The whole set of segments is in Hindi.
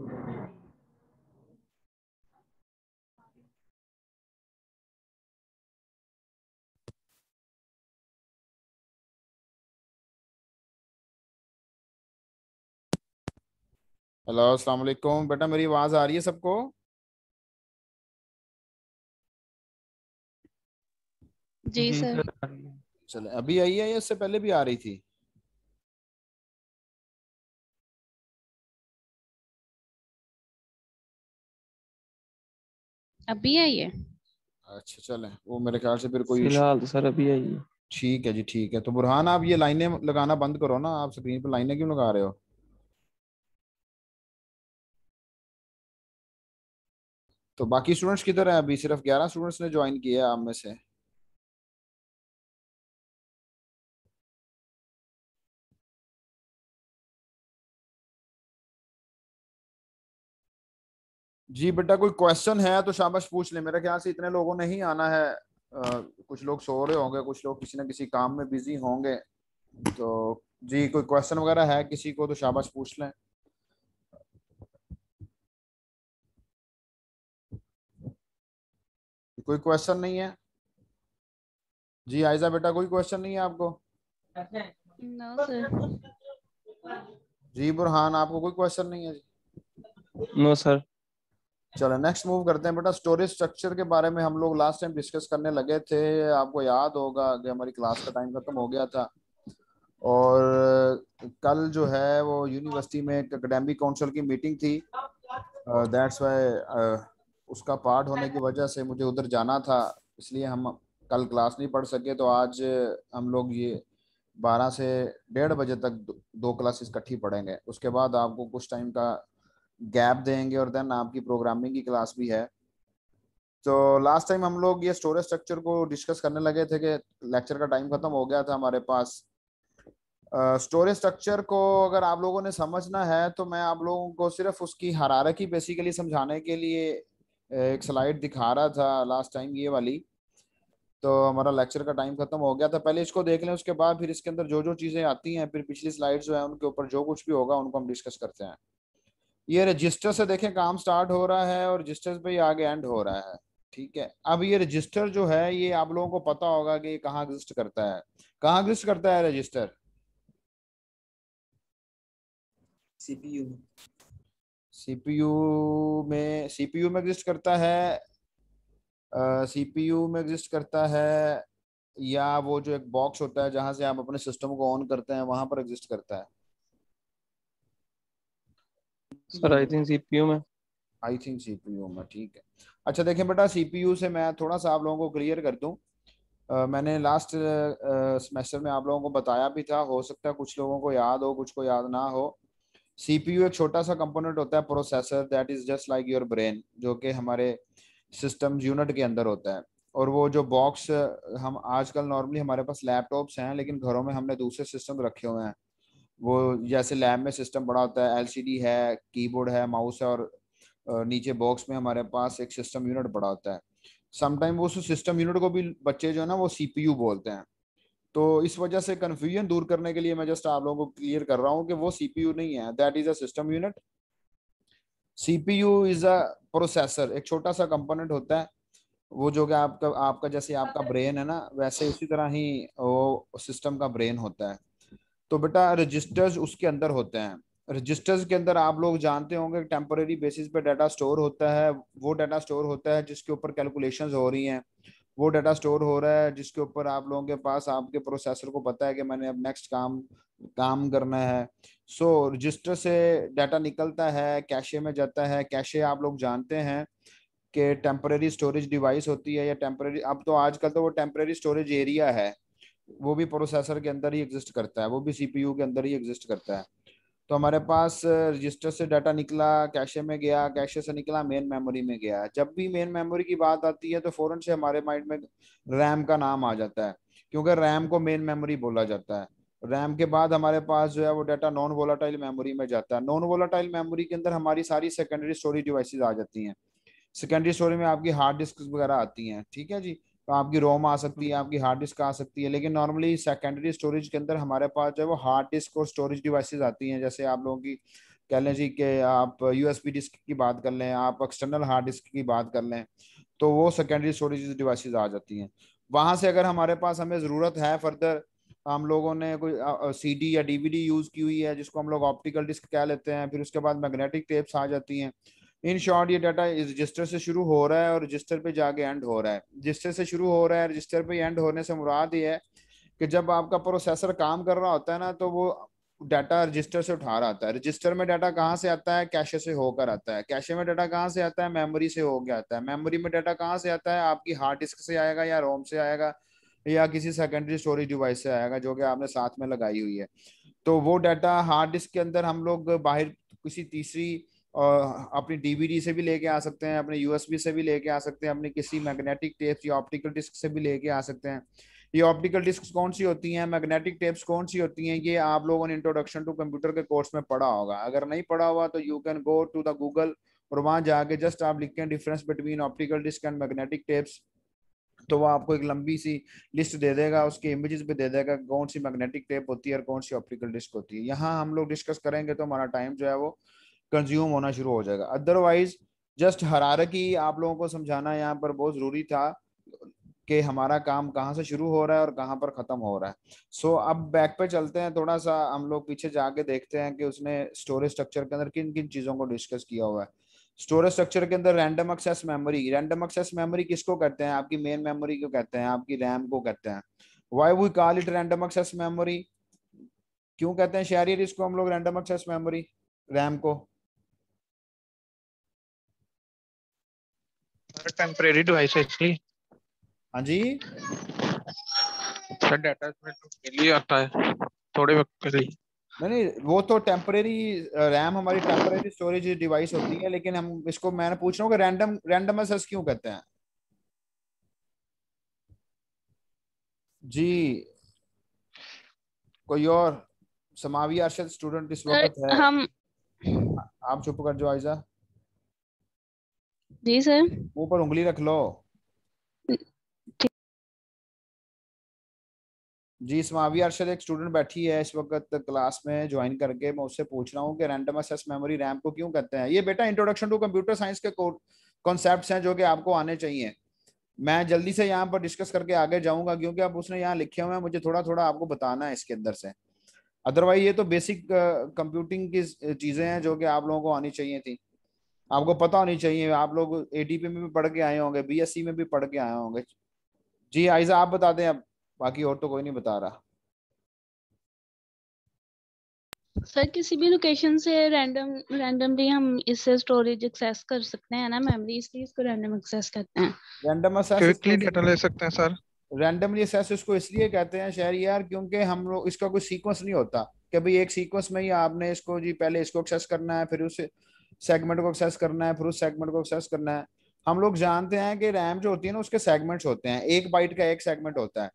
हेलो अस्सलाम वालेकुम बेटा मेरी आवाज आ रही है सबको जी सर चले अभी आई है या इससे पहले भी आ रही थी अभी आई है अच्छा चलें वो मेरे ख्याल से फिर कोई फिलहाल तो सर अभी आई है ठीक है जी ठीक है तो बुरहान आप ये लाइनें लगाना बंद करो ना आप स्क्रीन पर लाइनें क्यों लगा रहे हो तो बाकी स्टूडेंट्स किधर हैं अभी सिर्फ ग्यारह स्टूडेंट्स ने ज्वाइन किया है आप में से जी बेटा कोई क्वेश्चन है तो शाबाश पूछ ले मेरे ख्याल से इतने लोगों ने ही आना है आ, कुछ लोग सो रहे होंगे कुछ लोग किसी न किसी काम में बिजी होंगे तो जी कोई क्वेश्चन वगैरह है किसी को तो शाबाश पूछ लें कोई क्वेश्चन नहीं है जी आयजा बेटा कोई क्वेश्चन नहीं है आपको जी बुरहान आपको कोई क्वेश्चन नहीं है जी नो सर चलो नेक्स्ट मूव करते हैं बेटा स्टोरेज स्ट्रक्चर के बारे में हम लोग लास्ट टाइम डिस्कस करने लगे थे आपको याद होगा कि हमारी क्लास का टाइम खत्म हो गया था और कल जो है वो यूनिवर्सिटी में एक अकेडेमिक काउंसिल की मीटिंग थी दैट्स uh, वाई uh, उसका पार्ट होने की वजह से मुझे उधर जाना था इसलिए हम कल क्लास नहीं पढ़ सके तो आज हम लोग ये बारह से डेढ़ बजे तक दो, दो क्लासेस इकट्ठी पढ़ेंगे उसके बाद आपको कुछ टाइम का गैप देंगे और देन आपकी प्रोग्रामिंग की क्लास भी है तो लास्ट टाइम हम लोग ये स्टोरेज स्ट्रक्चर को डिस्कस करने लगे थे कि लेक्चर का टाइम खत्म हो गया था हमारे पास स्टोरेज uh, स्ट्रक्चर को अगर आप लोगों ने समझना है तो मैं आप लोगों को सिर्फ उसकी हरारत ही बेसिकली समझाने के लिए एक स्लाइड दिखा रहा था लास्ट टाइम ये वाली तो हमारा लेक्चर का टाइम खत्म हो गया था पहले इसको देख लें उसके बाद फिर इसके अंदर जो जो चीज़ें आती हैं फिर पिछली स्लाइड जो है उनके ऊपर जो कुछ भी होगा उनको हम डिस्कस करते हैं ये रजिस्टर से देखें काम स्टार्ट हो रहा है और रजिस्टर पे आगे एंड हो रहा है ठीक है अब ये रजिस्टर जो है ये आप लोगों को पता होगा कि ये कहाँ एग्जिस्ट करता है कहाँ एग्जिस्ट करता है रजिस्टर सीपीयू सीपीयू में सीपीयू में एग्जिस्ट करता है सीपीयू में एग्जिस्ट करता है या वो जो एक बॉक्स होता है जहां से आप अपने सिस्टम को ऑन करते हैं वहां पर एग्जिस्ट करता है सर आई थिंक सीपीयू में आई थिंक सीपीयू में ठीक है अच्छा देखें बेटा सीपीयू से मैं थोड़ा सा आप लोगों को क्लियर कर दूं Uh, मैंने लास्ट सेमेस्टर uh, में आप लोगों को बताया भी था हो सकता है कुछ लोगों को याद हो कुछ को याद ना हो सीपीयू एक छोटा सा कंपोनेंट होता है processor that is just like your brain जो कि हमारे सिस्टम यूनिट के अंदर होता है और वो जो बॉक्स हम आजकल नॉर्मली हमारे पास लैपटॉप्स हैं लेकिन घरों में हमने दूसरे सिस्टम रखे हुए हैं वो जैसे लैब में सिस्टम बड़ा होता है एलसीडी है कीबोर्ड है माउस है और नीचे बॉक्स में हमारे पास एक सिस्टम यूनिट बड़ा होता है समटाइम उस सिस्टम यूनिट को भी बच्चे जो है ना वो सीपीयू बोलते हैं तो इस वजह से कन्फ्यूजन दूर करने के लिए मैं जस्ट आप लोगों को क्लियर कर रहा हूँ कि वो सीपीयू नहीं है that is a system unit CPU is a processor एक छोटा सा कंपोनेंट होता है वो जो कि आपका आपका जैसे आपका ब्रेन है ना वैसे उसी तरह ही वो सिस्टम का ब्रेन होता है तो बेटा रजिस्टर्स उसके अंदर होते हैं रजिस्टर्स के अंदर आप लोग जानते होंगे टेम्पोरेरी बेसिस पे डाटा स्टोर होता है वो डाटा स्टोर होता है जिसके ऊपर कैलकुलेशंस हो रही हैं वो डाटा स्टोर हो रहा है जिसके ऊपर आप लोगों के पास आपके प्रोसेसर को पता है कि मैंने अब नेक्स्ट काम काम करना है सो so, रजिस्टर से डाटा निकलता है कैशे में जाता है कैशे आप लोग जानते हैं कि टेम्प्रेरी स्टोरेज डिवाइस होती है या टेम्परेरी अब तो आजकल तो वो टेम्प्रेरी स्टोरेज एरिया है वो भी प्रोसेसर के अंदर ही एग्जिस्ट करता है वो भी सीपीयू के अंदर ही एग्जिस्ट करता है तो हमारे पास रजिस्टर से डाटा निकला कैशे में गया कैशे से निकला मेन मेमोरी में गया जब भी मेन मेमोरी की बात आती है तो फ़ौरन से हमारे माइंड में रैम का नाम आ जाता है क्योंकि रैम को मेन मेमोरी बोला जाता है रैम के बाद हमारे पास जो है वो डाटा नॉन वोलाटाइल मेमोरी में जाता है नॉन वोलाटाइल मेमोरी के अंदर हमारी सारी सेकेंडरी स्टोरी डिवाइसेस आ जाती हैं सेकेंडरी स्टोरी में आपकी हार्ड डिस्क वगैरह आती हैं ठीक है जी तो आपकी रोम आ सकती है हम्म। आपकी हार्ड डिस्क आ सकती है लेकिन नॉर्मली सेकेंडरी स्टोरेज के अंदर हमारे पास जो है वो हार्ड डिस्क और स्टोरेज डिवाइसेस आती हैं जैसे आप लोगों की कह लें जी कि आप यूएसबी डिस्क की बात कर लें आप एक्सटर्नल हार्ड डिस्क की बात कर लें तो वो सेकेंडरी स्टोरेज डिवाइसेज आ जाती हैं वहाँ से अगर हमारे पास हमें ज़रूरत है फर्दर हम लोगों ने कोई डी या डी यूज़ की हुई है जिसको हम लोग ऑप्टिकल डिस्क कह लेते हैं फिर उसके बाद मैग्नेटिक टेप्स आ जाती हैं इन शॉर्ट ये डाटा रजिस्टर से शुरू हो रहा है और रजिस्टर पे जाके एंड हो रहा है रजिस्टर से शुरू हो रहा है रजिस्टर पे एंड होने से मुराद ये है कि जब आपका प्रोसेसर काम कर रहा होता है ना तो वो डाटा रजिस्टर से उठा रहा है रजिस्टर में डाटा कहाँ से आता है कैशे से होकर आता है कैशे में डाटा कहाँ से आता है मेमोरी से होकर आता है मेमोरी में डाटा कहाँ से आता है आपकी हार्ड डिस्क से आएगा या रोम से आएगा या किसी सेकेंडरी स्टोरेज डिवाइस से आएगा जो कि आपने साथ में लगाई हुई है तो वो डाटा हार्ड डिस्क के अंदर हम लोग बाहर किसी तीसरी और अपनी डीवीडी से भी लेके आ सकते हैं अपने यूएसबी से भी लेके आ सकते हैं अपने किसी मैग्नेटिक टेप्स या ऑप्टिकल डिस्क से भी लेके आ सकते हैं ये ऑप्टिकल डिस्क कौन सी होती हैं मैग्नेटिक टेप्स कौन सी होती हैं ये आप लोगों ने इंट्रोडक्शन टू कंप्यूटर के कोर्स में पढ़ा होगा अगर नहीं पढ़ा हुआ तो you can go to the Google और वहाँ जाके जस्ट आप लिखते हैं difference between optical disk and magnetic tapes तो वो आपको एक लंबी सी लिस्ट दे देगा उसके इमेजेस भी दे देगा कौन सी मैग्नेटिक टेप होती है और कौन सी ऑप्टिकल डिस्क होती है यहाँ हम लोग डिस्कस करेंगे तो हमारा टाइम जो है वो कंज्यूम होना शुरू हो जाएगा अदरवाइज जस्ट हरारत ही आप लोगों को समझाना यहाँ पर बहुत ज़रूरी था कि हमारा काम कहाँ से शुरू हो रहा है और कहाँ पर ख़त्म हो रहा है सो so, अब बैक पे चलते हैं थोड़ा सा हम लोग पीछे जाके देखते हैं कि उसने स्टोरेज स्ट्रक्चर के अंदर किन किन चीज़ों को डिस्कस किया हुआ है स्टोरेज स्ट्रक्चर के अंदर random access memory random access memory किसको कहते हैं आपकी मेन मेमोरी को कहते हैं आपकी रैम को कहते हैं why we call it random access memory क्यों कहते हैं शहरी इसको हम लोग रैंडम एक्सेस मेमोरी रैम को टेम्परेरी डिवाइस है इसकी हाँ जी सर डाटा अच्छा, इसमें के तो लिए आता है थोड़े वक्त के लिए नहीं नहीं वो तो टेम्परेरी रैम हमारी टेम्परेरी स्टोरेज डिवाइस होती है लेकिन हम इसको मैंने पूछ रहा हूँ रैंडम रैंडम एसेस क्यों कहते हैं जी कोई और समावी अर्शद स्टूडेंट इस वक्त है हम आप चुप कर जो आयजा जी सर ऊपर उंगली रख लो जी समावी अर्शद एक स्टूडेंट बैठी है इस वक्त क्लास में ज्वाइन करके मैं उससे पूछ रहा हूँ कि रैंडम एसेस मेमोरी रैम को क्यों कहते हैं ये बेटा इंट्रोडक्शन टू कंप्यूटर साइंस के कॉन्सेप्ट हैं जो कि आपको आने चाहिए मैं जल्दी से यहाँ पर डिस्कस करके आगे जाऊंगा क्योंकि अब उसने यहाँ लिखे हुए हैं मुझे थोड़ा थोड़ा आपको बताना है इसके अंदर से अदरवाइज ये तो बेसिक कंप्यूटिंग uh, की uh, चीज़ें हैं जो कि आप लोगों को आनी चाहिए थी आपको पता होनी चाहिए आप लोग एटीपी में भी पढ़ के आए होंगे बीएससी में भी पढ़ के आए होंगे जी आयजा आप बता दें अब बाकी और तो कोई नहीं बता रहा सर किसी भी लोकेशन से रैंडम रैंडमली हम इससे स्टोरेज एक्सेस कर सकते हैं ना मेमोरी इसलिए इसको रैंडम एक्सेस कहते हैं रैंडम एक्सेस क्विकली डेटा ले सकते हैं सर रैंडमली एक्सेस इसको इसलिए कहते हैं यार क्योंकि हम लोग इसका कोई सीक्वेंस नहीं होता कि भाई एक सीक्वेंस में ही आपने इसको जी पहले इसको एक्सेस करना है फिर उसे सेगमेंट को एक्सेस करना है फिर उस सेगमेंट को एक्सेस करना है हम लोग जानते हैं कि रैम जो होती है ना उसके सेगमेंट्स होते हैं एक बाइट का एक सेगमेंट होता है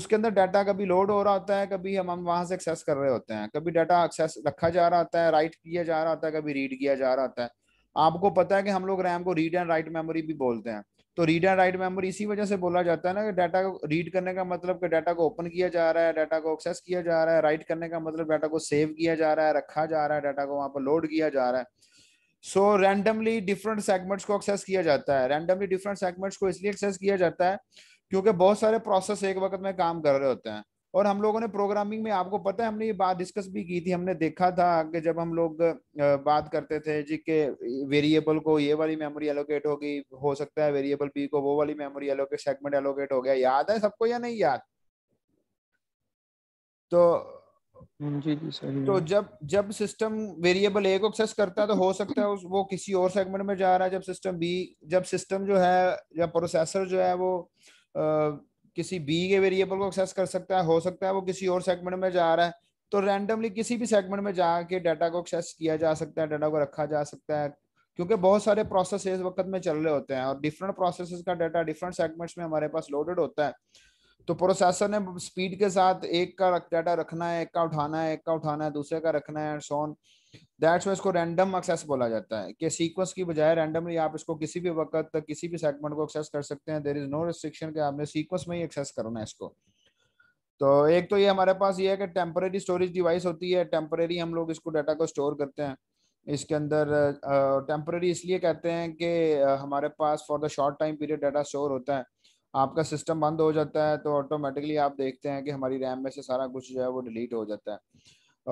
उसके अंदर डाटा कभी लोड हो रहा होता है कभी हम हम वहां से एक्सेस कर रहे होते हैं कभी डाटा एक्सेस रखा जा रहा होता है राइट किया जा रहा होता है कभी रीड किया जा रहा होता है आपको पता है कि हम लोग रैम को रीड एंड राइट मेमोरी भी बोलते हैं तो रीड एंड राइट मेमोरी इसी वजह से बोला जाता है ना कि डाटा को रीड करने का मतलब कि डाटा को ओपन किया जा रहा है डाटा को एक्सेस किया जा रहा है राइट करने का मतलब डाटा को सेव किया जा रहा है रखा जा रहा है डाटा को वहाँ पर लोड किया जा रहा है सो रैंडमली डिफरेंट सेगमेंट्स को एक्सेस किया जाता है रैंडमली डिफरेंट सेगमेंट्स को इसलिए एक्सेस किया जाता है क्योंकि बहुत सारे प्रोसेस एक वक्त में काम कर रहे होते हैं और हम लोगों ने प्रोग्रामिंग में आपको पता है हमने ये बात डिस्कस भी की थी हमने देखा था कि जब हम लोग बात करते थे जी के वेरिएबल को ये वाली मेमोरी एलोकेट होगी हो सकता है वेरिएबल बी को वो वाली मेमोरी एलोकेट सेगमेंट एलोकेट हो गया याद है सबको या नहीं याद तो हम्म, जी जी सर तो जब जब सिस्टम वेरिएबल ए को एक्सेस करता है तो हो सकता है उस वो किसी और सेगमेंट में जा रहा है जब सिस्टम बी जब सिस्टम जो है या प्रोसेसर जो है वो आ, किसी बी के वेरिएबल को एक्सेस कर सकता है हो सकता है वो किसी और सेगमेंट में जा रहा है तो रैंडमली किसी भी सेगमेंट में जाके डाटा को एक्सेस किया जा सकता है डाटा को रखा जा सकता है क्योंकि बहुत सारे प्रोसेस इस वक्त में चल रहे होते हैं और डिफरेंट प्रोसेस का डाटा डिफरेंट सेगमेंट्स में हमारे पास लोडेड होता है तो प्रोसेसर ने स्पीड के साथ एक का डाटा रखना है एक का उठाना है एक का उठाना है दूसरे का रखना है सोन दैट्स वाई इसको रैंडम एक्सेस बोला जाता है कि सीक्वेंस की बजाय रैंडमली आप इसको किसी भी वक्त तक किसी भी सेगमेंट को एक्सेस कर सकते हैं देर इज नो रिस्ट्रिक्शन के आपने सीक्वेंस में ही एक्सेस करना है इसको तो एक तो ये हमारे पास ये है कि टेम्परेरी स्टोरेज डिवाइस होती है टेम्परेरी हम लोग इसको डाटा को स्टोर करते हैं इसके अंदर टेम्परेरी इसलिए कहते हैं कि हमारे पास for the short time period data store होता है आपका सिस्टम बंद हो जाता है तो ऑटोमेटिकली आप देखते हैं कि हमारी रैम में से सारा कुछ जो है वो डिलीट हो जाता है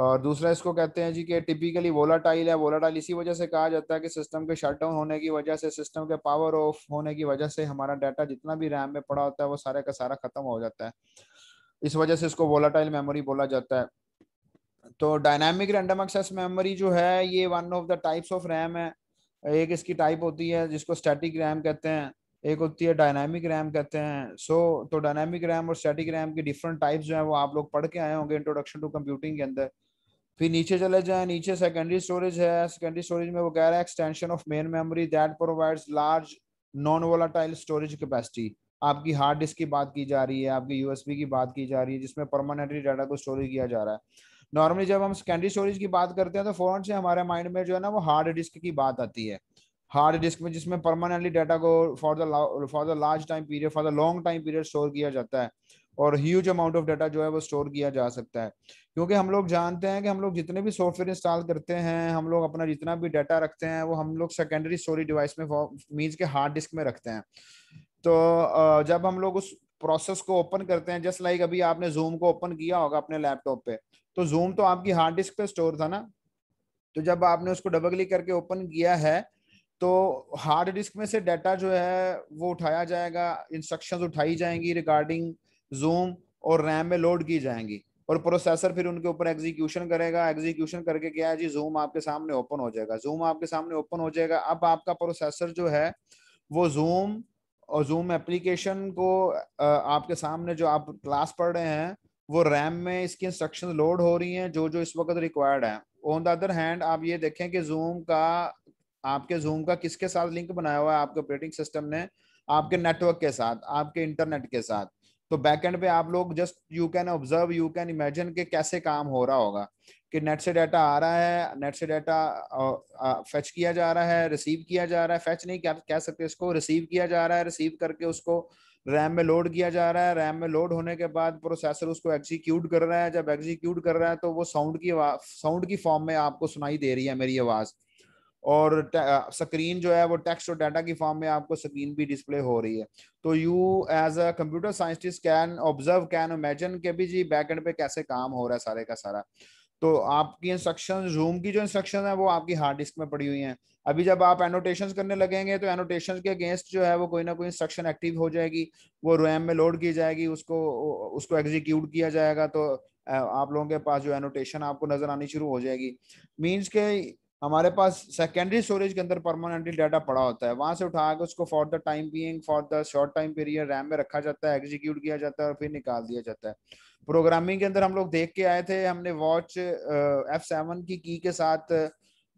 और दूसरा इसको कहते हैं जी कि टिपिकली वोलाटाइल है वोलाटाइल इसी वजह से कहा जाता है कि सिस्टम के शट डाउन होने की वजह से सिस्टम के पावर ऑफ होने की वजह से हमारा डाटा जितना भी रैम में पड़ा होता है वो सारे का सारा ख़त्म हो जाता है इस वजह से इसको वोलाटाइल मेमोरी बोला जाता है तो डायनामिक रैंडम एक्सेस मेमोरी जो है ये one of the types of RAM है एक इसकी टाइप होती है जिसको स्टैटिक रैम कहते हैं एक होती है डायनामिक रैम कहते हैं सो so, तो डायनामिक रैम और स्टैटिक रैम की डिफरेंट टाइप्स जो है वो आप लोग पढ़ के आए होंगे इंट्रोडक्शन टू कंप्यूटिंग के अंदर फिर नीचे चले जाए नीचे सेकेंडरी स्टोरेज है सेकेंडरी स्टोरेज में वो कह रहा है extension of main memory that provides large non volatile storage capacity आपकी हार्ड डिस्क की बात की जा रही है आपकी यूएसबी की बात की जा रही है जिसमें परमानेंटली डाटा को स्टोर किया जा रहा है नॉर्मली जब हम सेकेंडरी स्टोरेज की बात करते हैं तो फौरन से हमारे माइंड में जो है ना वो हार्ड डिस्क की बात आती है हार्ड डिस्क में जिसमें परमानेंटली डाटा को for the for the large time period for the long time period store किया जाता है और ह्यूज अमाउंट ऑफ डाटा जो है वो स्टोर किया जा सकता है क्योंकि हम लोग जानते हैं कि हम लोग जितने भी सॉफ्टवेयर इंस्टॉल करते हैं हम लोग अपना जितना भी डाटा रखते हैं वो हम लोग सेकेंडरी स्टोरेज डिवाइस में मीन्स के हार्ड डिस्क में रखते हैं तो जब हम लोग उस प्रोसेस को ओपन करते हैं जस्ट लाइक अभी आपने जूम को ओपन किया होगा अपने लैपटॉप पे तो जूम तो आपकी हार्ड डिस्क पे स्टोर था ना तो जब आपने उसको डबल क्लिक करके ओपन किया है तो हार्ड डिस्क में से डाटा जो है वो उठाया जाएगा इंस्ट्रक्शंस उठाई जाएंगी रिगार्डिंग जूम और रैम में लोड की जाएंगी और प्रोसेसर फिर उनके ऊपर एग्जीक्यूशन करेगा एग्जीक्यूशन करके क्या है जी जूम आपके सामने ओपन हो जाएगा जूम आपके सामने ओपन हो जाएगा अब आपका प्रोसेसर जो है वो जूम और जूम एप्लीकेशन को आपके सामने जो आप क्लास पढ़ रहे हैं वो रैम में इसकी इंस्ट्रक्शन लोड हो रही हैं जो जो इस वक्त रिक्वायर्ड है ऑन द अदर हैंड आप ये देखें कि जूम का आपके जूम का किसके साथ लिंक बनाया हुआ है आपके ऑपरेटिंग सिस्टम ने आपके नेटवर्क के साथ आपके इंटरनेट के साथ तो बैकएंड पे आप लोग just you can observe you can imagine के कैसे काम हो रहा होगा कि नेट से डाटा आ रहा है नेट से डाटा फेच किया जा रहा है रिसीव किया जा रहा है फेच नहीं कह सकते इसको रिसीव किया जा रहा है रिसीव करके उसको रैम में लोड किया जा रहा है रैम में लोड होने के बाद प्रोसेसर उसको एग्जीक्यूट कर रहा है जब एग्जीक्यूट कर रहा है तो वो साउंड की साउंड की फॉर्म में आपको सुनाई दे रही है मेरी आवाज़ और स्क्रीन जो है वो टेक्स्ट और डाटा की फॉर्म में आपको स्क्रीन भी डिस्प्ले हो रही है तो you as a computer scientist can observe can imagine के भी जी बैकएंड पे कैसे काम हो रहा है सारे का सारा तो आपकी इंस्ट्रक्शन रूम की जो इंस्ट्रक्शन है वो आपकी हार्ड डिस्क में पड़ी हुई हैं अभी जब आप एनोटेशन करने लगेंगे तो एनोटेशन के अगेंस्ट जो है वो कोई ना कोई इंस्ट्रक्शन एक्टिव हो जाएगी वो रैम में लोड की जाएगी उसको उसको एग्जीक्यूट किया जाएगा तो आप लोगों के पास जो एनोटेशन आपको नजर आनी शुरू हो जाएगी मीन्स के हमारे पास सेकेंडरी स्टोरेज के अंदर परमानेंटली डाटा पड़ा होता है वहां से उठा के उसको for the time being for the short time period RAM में रखा जाता है एग्जीक्यूट किया जाता है और फिर निकाल दिया जाता है प्रोग्रामिंग के अंदर हम लोग देख के आए थे हमने वॉच एफ सेवन की की के साथ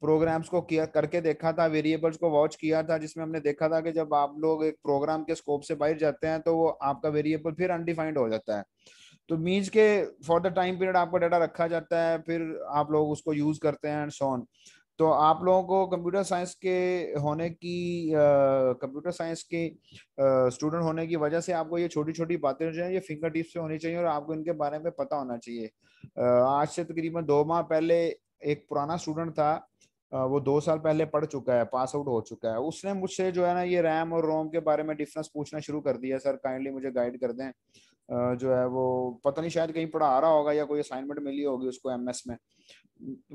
प्रोग्राम्स को किया करके देखा था वेरिएबल्स को वॉच किया था जिसमें हमने देखा था कि जब आप लोग एक प्रोग्राम के स्कोप से बाहर जाते हैं तो वो आपका वेरिएबल फिर अनडिफाइंड हो जाता है तो मीन्स के फॉर द टाइम पीरियड आपका डाटा रखा जाता है फिर आप लोग उसको यूज करते हैं एंड सोन so तो आप लोगों को कंप्यूटर साइंस के होने की कंप्यूटर साइंस के स्टूडेंट होने की वजह से आपको ये छोटी छोटी बातें जो है ये फिंगर टिप्स पे होनी चाहिए और आपको इनके बारे में पता होना चाहिए आज से तकरीबन दो माह पहले एक पुराना स्टूडेंट था वो दो साल पहले पढ़ चुका है पास आउट हो चुका है उसने मुझसे जो है ना ये रैम और रोम के बारे में डिफरेंस पूछना शुरू कर दिया सर काइंडली मुझे गाइड कर दें जो है वो पता नहीं शायद कहीं पढ़ा आ रहा होगा या कोई असाइनमेंट मिली होगी उसको एस में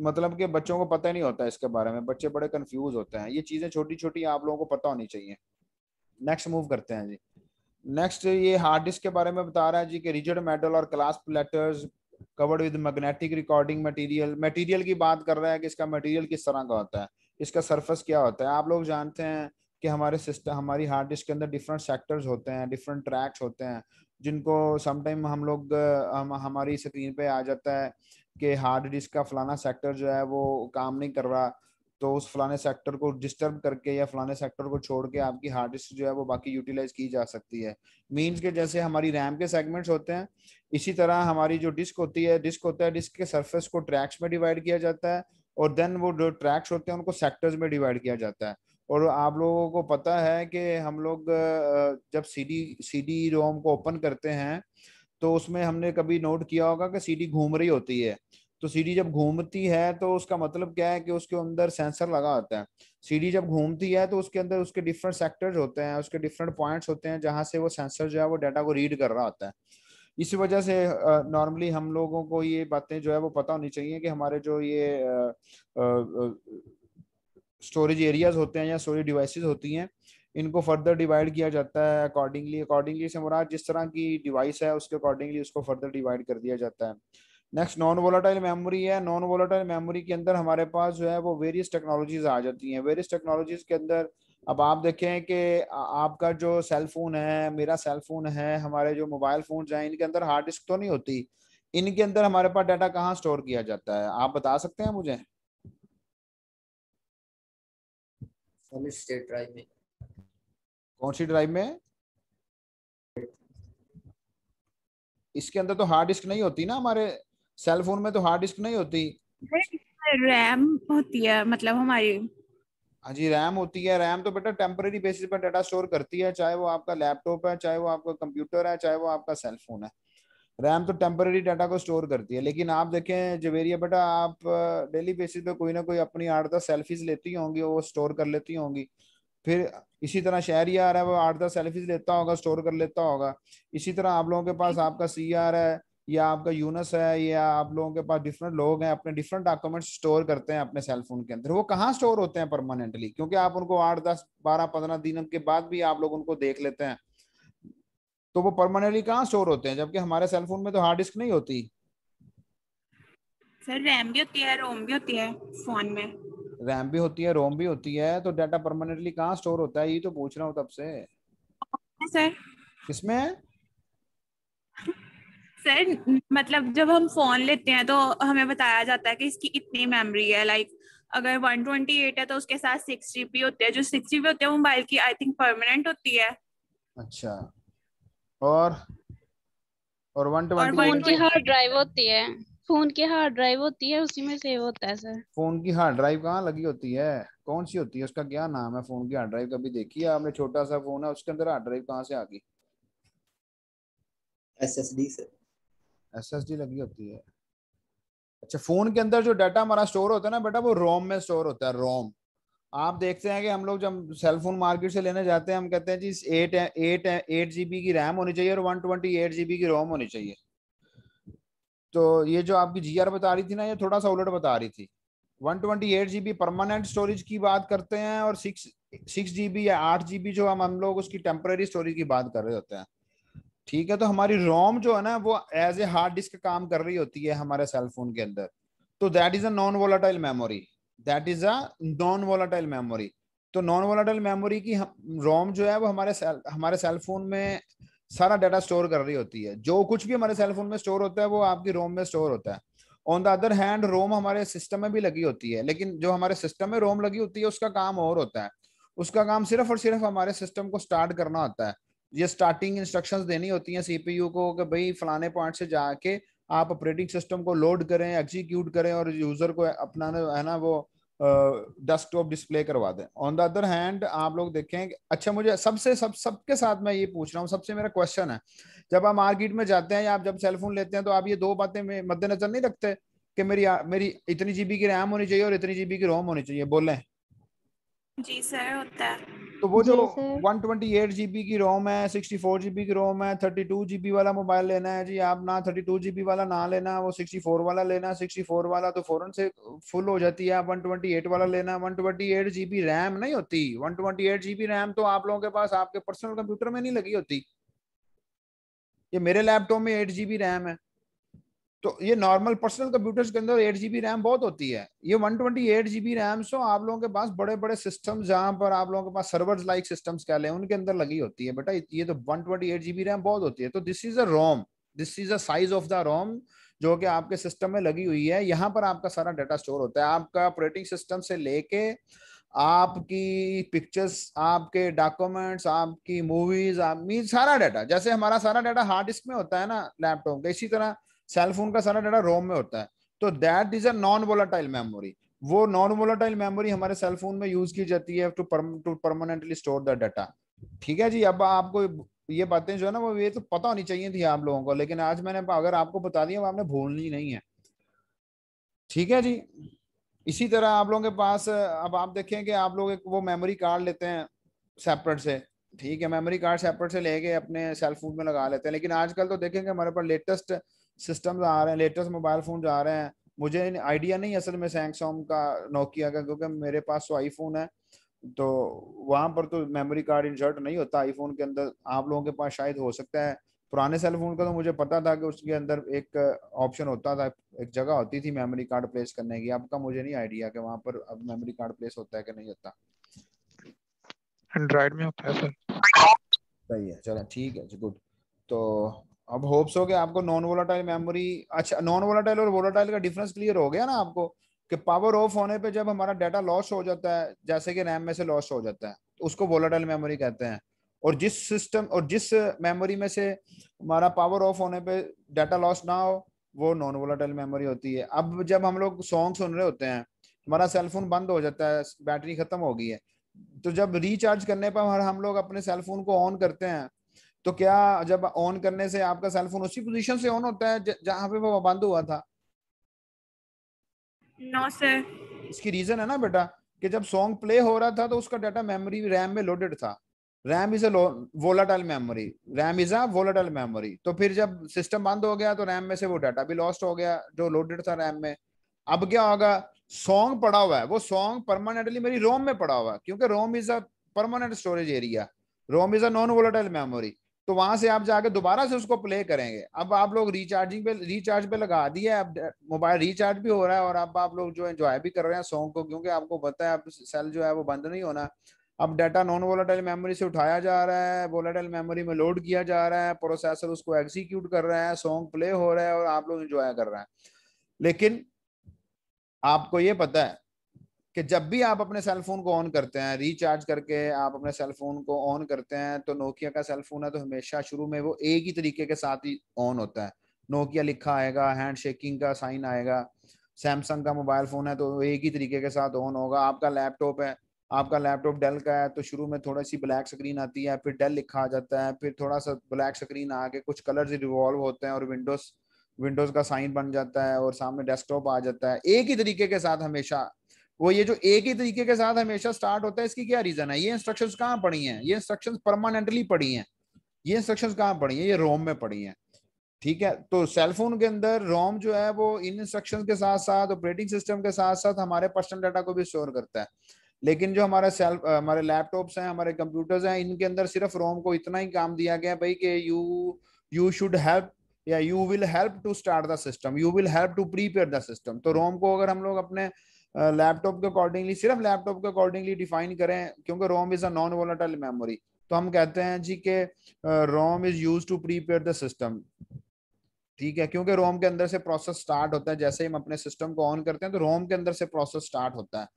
मतलब कि बच्चों को पता ही नहीं होता इसके बारे में बच्चे बड़े कंफ्यूज होते हैं ये चीज़ें छोटी छोटी आप लोगों को पता होनी चाहिए नेक्स्ट मूव करते हैं जी नेक्स्ट ये हार्ड डिस्क के बारे में बता रहा है जी कि रिजिड मेटल और glass platters covered with magnetic recording material material की बात कर रहा है कि इसका मटेरियल किस तरह का होता है इसका सरफेस क्या होता है आप लोग जानते हैं कि हमारे सिस्टम हमारी हार्ड डिस्क के अंदर डिफरेंट सेक्टर्स होते हैं डिफरेंट ट्रैक्स होते हैं जिनको समटाइम हम लोग हम हमारी स्क्रीन पे आ जाता है कि हार्ड डिस्क का फलाना सेक्टर जो है वो काम नहीं कर रहा तो उस फलाने सेक्टर को डिस्टर्ब करके या फलाने सेक्टर को छोड़ के आपकी हार्ड डिस्क जो है वो बाकी यूटिलाइज की जा सकती है मीन्स के जैसे हमारी रैम के सेगमेंट्स होते हैं इसी तरह हमारी जो डिस्क होती है डिस्क होता है डिस्क के सरफेस को ट्रैक्स में डिवाइड किया जाता है और देन वो जो ट्रैक्स होते हैं उनको सेक्टर्स में डिवाइड किया जाता है और आप लोगों को पता है कि हम लोग जब सी डी सी डी रोम को ओपन करते हैं तो उसमें हमने कभी नोट किया होगा कि सी डी घूम रही होती है तो सीडी जब घूमती है तो उसका मतलब क्या है कि उसके अंदर सेंसर लगा होता है सीडी जब घूमती है तो उसके अंदर उसके डिफरेंट सेक्टर्स होते हैं उसके डिफरेंट पॉइंट्स होते हैं जहाँ से वो सेंसर जो है वो डाटा को रीड कर रहा होता है इसी वजह से नॉर्मली हम लोगों को ये बातें जो है वो पता होनी चाहिए कि हमारे जो ये स्टोरेज एरियाज होते हैं या स्टोरेज डिवाइस होती हैं इनको फर्दर डिवाइड किया जाता है अकॉर्डिंगली अकॉर्डिंगली से मुराद जिस तरह की डिवाइस है उसके अकॉर्डिंगली उसको फर्दर डिवाइड कर दिया जाता है नेक्स्ट नॉन वोलाटाइल मेमोरी है नॉन वोलाटाइल मेमोरी के अंदर हमारे पास जो है वो वेरियस टेक्नोलॉजीज आ जाती हैं वेरियस टेक्नोलॉजीज के अंदर अब आप देखें कि आपका जो सेल फोन है मेरा सेल फोन है हमारे जो मोबाइल फोन हैं इनके अंदर हार्ड डिस्क तो नहीं होती इनके अंदर हमारे पास डाटा कहाँ स्टोर किया जाता है आप बता सकते हैं मुझे सॉलिड स्टेट ड्राइव में कौन सी ड्राइव में इसके अंदर तो हार्ड डिस्क नहीं होती ना हमारे सेल फोन में तो हार्ड डिस्क नहीं होती रैम होती है मतलब हमारी हाँ जी रैम होती है रैम तो बेटा टेम्पररी बेसिस पर डाटा स्टोर करती है चाहे वो आपका लैपटॉप है चाहे वो आपका कंप्यूटर है चाहे वो आपका सेल फोन है रैम तो टेम्पररी डाटा को स्टोर करती है लेकिन आप देखें जवेरिया बेटा आप डेली बेसिस पे कोई ना कोई अपनी आठ दस सेल्फीज लेती होंगी वो स्टोर कर लेती होंगी फिर इसी तरह ही आ रहा है वो आठ दस सेल्फीज लेता होगा स्टोर कर लेता होगा इसी तरह आप लोगों के पास आपका सी आर है या आपका यूनस है या आप लोगों के पास डिफरेंट लोग हैं अपने डिफरेंट डॉक्यूमेंट्स स्टोर करते हैं अपने सेलफोन के अंदर वो कहाँ स्टोर होते हैं परमानेंटली क्योंकि आप उनको आठ दस बारह पंद्रह दिन के बाद भी आप लोग उनको देख लेते हैं तो वो परमानेंटली कहाँ स्टोर होते हैं जबकि हमारे सेलफोन में तो हार्ड डिस्क नहीं होती सर रैम भी होती है रोम भी होती है फोन में रैम भी होती है रोम भी होती है तो डाटा परमानेंटली कहाँ स्टोर होता है ये तो पूछ रहा हूँ तब से हाँ सर किसमें सर मतलब जब हम फोन लेते हैं तो हमें बताया जाता है कि इसकी इतनी मेमोरी है लाइक अगर 128 है तो उसके साथ सिक्स जीबी होते हैं जो सिक्स जीबी होते हैं मोबाइल की आई थिंक परमानेंट होती है अच्छा और और वन टू वन फोन की हार्ड ड्राइव होती है फोन की हार्ड ड्राइव होती है उसी में सेव होता है सर फोन की हार्ड ड्राइव कहाँ लगी होती है कौन सी होती है उसका क्या नाम है फोन की हार्ड ड्राइव कभी देखी है आपने छोटा सा फोन है उसके अंदर हार्ड ड्राइव कहाँ से आ गई एस एस डी लगी होती है अच्छा फोन के अंदर जो डाटा हमारा स्टोर होता है ना बेटा वो रोम में स्टोर होता है रोम आप देखते हैं कि हम लोग जब सेलफोन मार्केट से लेने जाते हैं हम कहते हैं जी एट एट एट जीबी की रैम होनी चाहिए और वन ट्वेंटी एट जीबी की रोम होनी चाहिए तो ये जो आपकी जी आर बता रही थी ना ये थोड़ा सा उलट बता रही थी one twenty eight GB permanent storage की बात करते हैं और सिक्स सिक्स जीबी या आठ जीबी जो हम हम लोग उसकी टेम्परेरी स्टोरेज की बात कर रहे होते हैं ठीक है तो हमारी रोम जो है ना वो एज ए हार्ड डिस्क काम कर रही होती है हमारे सेलफोन के अंदर तो that is a non volatile memory that is a non volatile memory तो नॉन वोलाटाइल मेमोरी की रोम जो है वो हमारे सेल, हमारे सेल फोन में सारा डाटा स्टोर कर रही होती है जो कुछ भी हमारे सेल फोन में स्टोर होता है वो आपकी रोम में स्टोर होता है on the other hand ROM हमारे सिस्टम में भी लगी होती है लेकिन जो हमारे सिस्टम में रोम लगी होती है उसका काम और होता है उसका काम सिर्फ और सिर्फ हमारे सिस्टम को स्टार्ट करना होता है ये स्टार्टिंग इंस्ट्रक्शन देनी होती है सीपीयू को कि भाई फलाने पॉइंट से जाके आप ऑपरेटिंग सिस्टम को लोड करें एग्जीक्यूट करें और यूजर को अपना है ना वो डेस्कटॉप डिस्प्ले करवा दें ऑन द अदर हैंड आप लोग देखें अच्छा मुझे सबसे सब सबके साथ मैं ये पूछ रहा हूँ सबसे मेरा क्वेश्चन है जब आप मार्केट में जाते हैं या आप जब सेलफोन लेते हैं तो आप ये दो बातें मद्देनजर नहीं रखते कि मेरी मेरी इतनी जीबी की रैम होनी चाहिए और इतनी जीबी की रोम होनी चाहिए बोलें जी सर होता है तो वो जो 128 जीबी की रोम है सिक्सटी 64 जीबी की रोम है थर्टी 32 जीबी वाला मोबाइल लेना है जी आप ना थर्टी 32 जीबी वाला ना लेना वो सिक्सटी फोर वाला लेना सिक्सटी फोर वाला तो फोरन से फुल हो जाती है आप एट वाला लेना वन ट्वेंटी 128 जीबी रैम नहीं होती वन ट्वेंटी 128 जीबी रैम तो आप लोगों के पास आपके पर्सनल कंप्यूटर में नहीं लगी होती ये मेरे लैपटॉप में एट जीबी रैम है तो ये नॉर्मल पर्सनल कंप्यूटर्स के अंदर एट जीबी रैम बहुत होती है ये one twenty eight GB RAM so आप लोगों के पास बड़े बड़े सिस्टम जहां पर आप लोगों के पास सर्वर लाइक सिस्टम कह लें उनके अंदर लगी होती है बेटा ये तो one twenty eight GB RAM बहुत होती है तो this is a ROM this is a size of the ROM जो कि आपके सिस्टम में लगी हुई है यहाँ पर आपका सारा डाटा स्टोर होता है आपका ऑपरेटिंग सिस्टम से लेके आपकी पिक्चर्स आपके डॉक्यूमेंट्स आपकी मूवीज आप मीन सारा डाटा जैसे हमारा सारा डाटा हार्ड डिस्क में होता है ना लैपटॉप का इसी तरह सेलफोन का सारा डाटा रोम में होता है तो that is a non volatile memory वो नॉन वोलाटाइल मेमोरी हमारे सेलफोन में यूज की जाती है to to permanently store the data ठीक है जी अब आपको ये बातें जो है ना वो ये तो पता होनी चाहिए थी आप लोगों को लेकिन आज मैंने अगर आपको बता दिया आपने भूलनी नहीं है ठीक है जी इसी तरह आप लोगों के पास अब आप देखें कि आप लोग एक वो मेमोरी कार्ड लेते हैं सेपरेट से ठीक है मेमोरी कार्ड सेपरेट से लेके अपने सेल फोन में लगा लेते हैं लेकिन आजकल तो देखेंगे हमारे पास लेटेस्ट सिस्टम आ रहे हैं लेटेस्ट मोबाइल फोन आ रहे हैं मुझे आइडिया नहीं असल में सैमसंग का नोकिया का क्योंकि मेरे पास तो आईफोन है तो वहां पर तो मेमोरी कार्ड इंसर्ट नहीं होता आईफोन के अंदर आप लोगों के पास शायद हो सकता है पुराने सेल फोन का तो मुझे पता था कि उसके अंदर एक ऑप्शन होता था एक जगह होती थी मेमोरी कार्ड प्लेस करने की आपका मुझे नहीं आइडिया कि वहां पर अब मेमोरी कार्ड प्लेस होता है कि नहीं होता एंड्रॉइड में होता है सर सही है चलो ठीक है गुड तो अब होप्स हो गया आपको नॉन वोलाटाइल मेमोरी अच्छा नॉन वोलाटाइल और वोलाटाइल का डिफरेंस क्लियर हो गया ना आपको कि पावर ऑफ होने पे जब हमारा डाटा लॉस हो जाता है जैसे कि रैम में से लॉस हो जाता है तो उसको वोलाटाइल मेमोरी कहते हैं और जिस सिस्टम और जिस मेमोरी में से हमारा पावर ऑफ होने पे डाटा लॉस ना हो वो नॉन वोलाटाइल मेमोरी होती है अब जब हम लोग सॉन्ग सुन रहे होते हैं हमारा सेलफोन बंद हो जाता है बैटरी खत्म हो गई है तो जब रिचार्ज करने पर हम लोग अपने सेलफोन को ऑन करते हैं तो क्या जब ऑन करने से आपका सेल फोन उसी पोजीशन से ऑन होता है जहां पे वो बंद हुआ था नो no, सर इसकी रीजन है ना बेटा कि जब सॉन्ग प्ले हो रहा था तो उसका डाटा मेमोरी रैम में लोडेड था RAM is a volatile memory RAM is a volatile memory तो फिर जब सिस्टम बंद हो गया तो रैम में से वो डाटा भी लॉस्ट हो गया जो लोडेड था रैम में अब क्या होगा सॉन्ग पड़ा हुआ है वो सॉन्ग परमानेंटली मेरी रोम में पड़ा हुआ है क्योंकि ROM is a permanent storage area ROM is a non volatile memory तो वहां से आप जाकर दोबारा से उसको प्ले करेंगे अब आप लोग रिचार्जिंग पे रिचार्ज पे लगा दिए अब मोबाइल रिचार्ज भी हो रहा है और अब आप लोग जो एंजॉय भी कर रहे हैं सॉन्ग को क्योंकि आपको पता है अब सेल जो है वो बंद नहीं होना अब डाटा नॉन वोलाटाइल मेमोरी से उठाया जा रहा है वोलाटाइल मेमोरी में लोड किया जा रहा है प्रोसेसर उसको एग्जीक्यूट कर रहा है सॉन्ग प्ले हो रहा है और आप लोग इंजॉय कर रहे हैं लेकिन आपको ये पता है कि जब भी आप अपने सेल फोन को ऑन करते हैं रिचार्ज करके आप अपने सेल फोन को ऑन करते हैं तो नोकिया का सेल फोन है तो हमेशा शुरू में वो एक ही तरीके के साथ ही ऑन होता है नोकिया लिखा आएगा हैंड शेकिंग का साइन आएगा सैमसंग का मोबाइल फोन है तो एक ही तरीके के साथ ऑन होगा आपका लैपटॉप है आपका लैपटॉप डेल का है तो शुरू में थोड़ी सी ब्लैक स्क्रीन आती है फिर डेल लिखा आ जाता है फिर थोड़ा सा ब्लैक स्क्रीन आके कुछ कलर रिवॉल्व होते हैं और विंडोज विंडोज का साइन बन जाता है और सामने डेस्कटॉप आ जाता है एक ही तरीके के साथ हमेशा वो ये जो एक ही तरीके के साथ हमेशा स्टार्ट होता है इसकी क्या रीजन है ये इंस्ट्रक्शन कहाँ पड़ी है ये इंस्ट्रक्शन परमानेंटली पड़ी हैं ये इंस्ट्रक्शन कहाँ पड़ी है ये रोम में पड़ी है ठीक है तो सेलफोन के अंदर रोम जो है वो इन इंस्ट्रक्शन के साथ साथ ऑपरेटिंग सिस्टम के साथ साथ हमारे पर्सनल डाटा को भी स्टोर करता है लेकिन जो हमारे सेल्फ हमारे लैपटॉप्स हैं हमारे कंप्यूटर्स हैं इनके अंदर सिर्फ रोम को इतना ही काम दिया गया भाई कि यू यू शुड हेल्प या you will help to start the system you will help to prepare the system तो रोम को अगर हम लोग अपने लैपटॉप के अकॉर्डिंगली सिर्फ लैपटॉप के अकॉर्डिंगली डिफाइन करें क्योंकि ROM is a non volatile memory तो हम कहते हैं जी के ROM is use to prepare the system ठीक है क्योंकि रोम के अंदर से प्रोसेस स्टार्ट होता है जैसे हम अपने सिस्टम को ऑन करते हैं तो रोम के अंदर से प्रोसेस स्टार्ट होता है